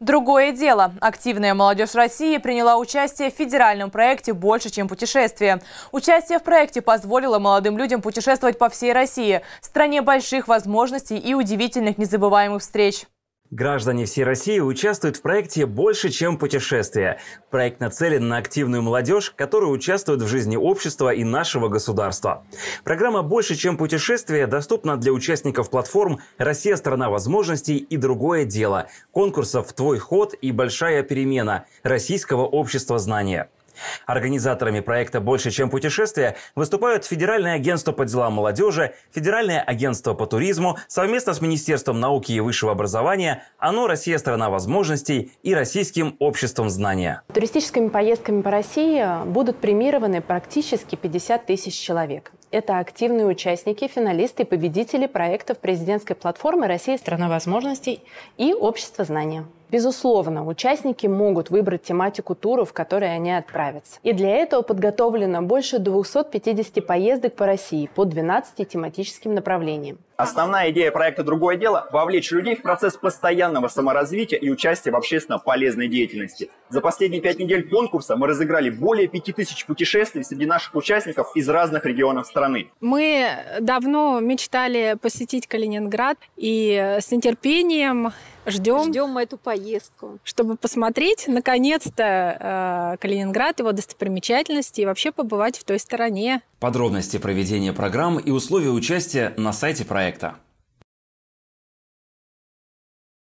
Другое дело. Активная молодежь России приняла участие в федеральном проекте «Больше, чем путешествие». Участие в проекте позволило молодым людям путешествовать по всей России, стране больших возможностей и удивительных незабываемых встреч. Граждане всей России участвуют в проекте больше, чем путешествия. Проект нацелен на активную молодежь, которая участвует в жизни общества и нашего государства. Программа «Больше, чем путешествия» доступна для участников платформ «Россия – страна возможностей» и «Другое дело», конкурсов «Твой ход» и «Большая перемена» Российского общества знания. Организаторами проекта «Больше, чем путешествия» выступают Федеральное агентство по делам молодежи, Федеральное агентство по туризму, совместно с Министерством науки и высшего образования, ОНО «Россия – страна возможностей» и Российским обществом знания. Туристическими поездками по России будут премированы практически 50 тысяч человек. Это активные участники, финалисты и победители проектов президентской платформы «Россия – страна возможностей» и «Общество знания». Безусловно, участники могут выбрать тематику тура, в который они отправятся. И для этого подготовлено больше 250 поездок по России по 12 тематическим направлениям. Основная идея проекта «Другое дело» – вовлечь людей в процесс постоянного саморазвития и участия в общественно полезной деятельности. За последние пять недель конкурса мы разыграли более пяти тысяч путешествий среди наших участников из разных регионов страны. Мы давно мечтали посетить Калининград и с нетерпением ждем. Ждем эту поездку. Чтобы посмотреть, наконец-то, э, Калининград, его достопримечательности и вообще побывать в той стороне. Подробности проведения программ и условия участия на сайте проекта.